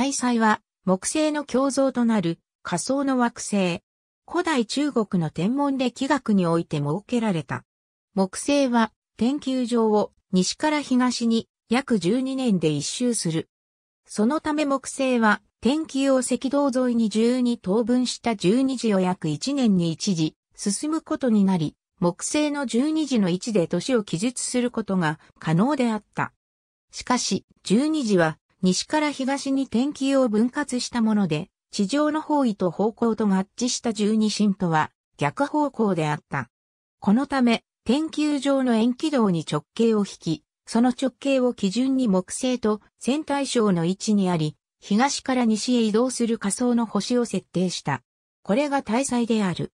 大祭は木星の共像となる仮想の惑星。古代中国の天文歴学において設けられた。木星は天球上を西から東に約12年で一周する。そのため木星は天球を赤道沿いに12等分した12時を約1年に1時進むことになり、木星の12時の位置で年を記述することが可能であった。しかし、12時は西から東に天気を分割したもので、地上の方位と方向と合致した十二神とは逆方向であった。このため、天球上の円軌道に直径を引き、その直径を基準に木星と線対称の位置にあり、東から西へ移動する仮想の星を設定した。これが大祭である。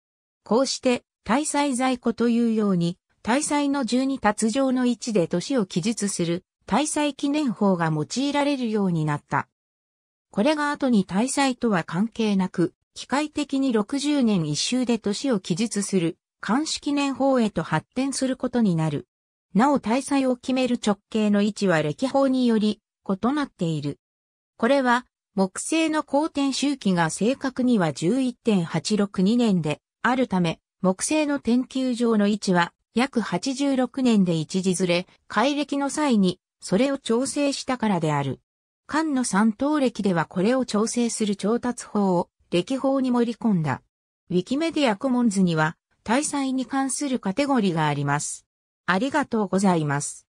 こうして、大祭在庫というように、大祭の十二達上の位置で年を記述する大祭記念法が用いられるようになった。これが後に大祭とは関係なく、機械的に60年一周で年を記述する、監視記念法へと発展することになる。なお大祭を決める直径の位置は歴法により異なっている。これは、木星の公転周期が正確には11.862年であるため、木星の天球上の位置は約86年で一時ずれ、改暦の際にそれを調整したからである。漢の三等歴ではこれを調整する調達法を歴法に盛り込んだ。ウィキメディアコモンズには、大祭に関するカテゴリーがあります。ありがとうございます。